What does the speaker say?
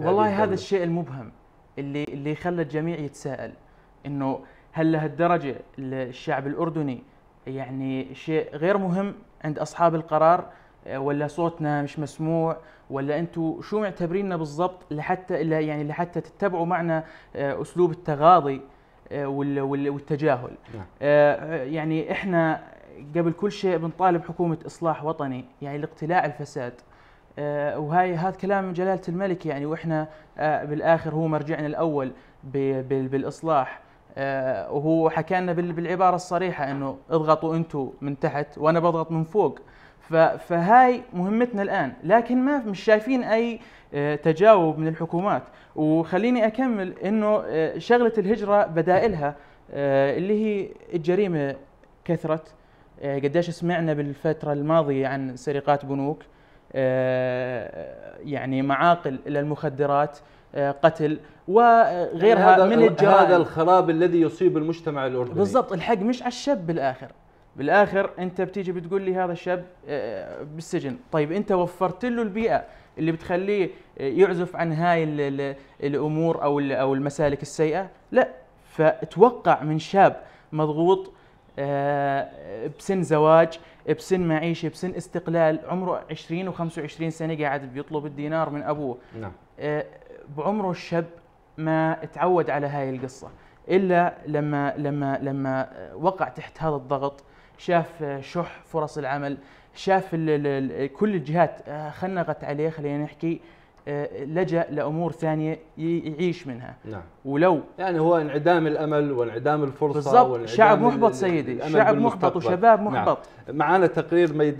والله هذا الشيء المبهم اللي اللي خلى الجميع يتساءل انه هل لهالدرجه الشعب الاردني يعني شيء غير مهم عند اصحاب القرار آه، ولا صوتنا مش مسموع ولا انتم شو معتبريننا بالضبط لحتى يعني لحتى تتبعوا معنا آه، اسلوب التغاضي آه، والتجاهل نعم. يعني احنا قبل كل شيء بنطالب حكومه اصلاح وطني يعني لاقتلاع الفساد آه، وهاي هذا كلام من جلالة الملك يعني واحنا آه، بالاخر هو مرجعنا الاول بالاصلاح آه، وهو حكى لنا بالعبارة الصريحة انه اضغطوا أنتوا من تحت وانا بضغط من فوق فهاي مهمتنا الان لكن ما مش شايفين اي تجاوب من الحكومات وخليني اكمل انه شغله الهجره بدائلها اللي هي الجريمه كثرت قديش سمعنا بالفتره الماضيه عن سرقات بنوك آه، يعني معاقل للمخدرات آه، قتل وغيرها يعني من الجرائم هذا الخراب الذي يصيب المجتمع الاردني بالضبط الحق مش على الشاب بالاخر بالاخر انت بتيجي بتقول لي هذا الشاب آه، بالسجن طيب انت وفرت له البيئه اللي بتخليه يعزف عن هاي الامور او او المسالك السيئه لا فتوقع من شاب مضغوط آه، بسن زواج بسن معيشة بسن استقلال عمره 20 و25 سنة قاعد بيطلب الدينار من أبوه نعم. آه، بعمره الشاب ما تعود على هاي القصة إلا لما لما لما وقع تحت هذا الضغط شاف شح فرص العمل شاف كل الجهات آه، خنقت عليه خلينا نحكي آه، لجأ لأمور ثانية يعيش منها نعم ولو يعني هو انعدام الأمل وانعدام الفرصة بالضبط شعب محبط سيدي شعب نعم. محبط وشباب محبط نعم. معانا تقرير ميدان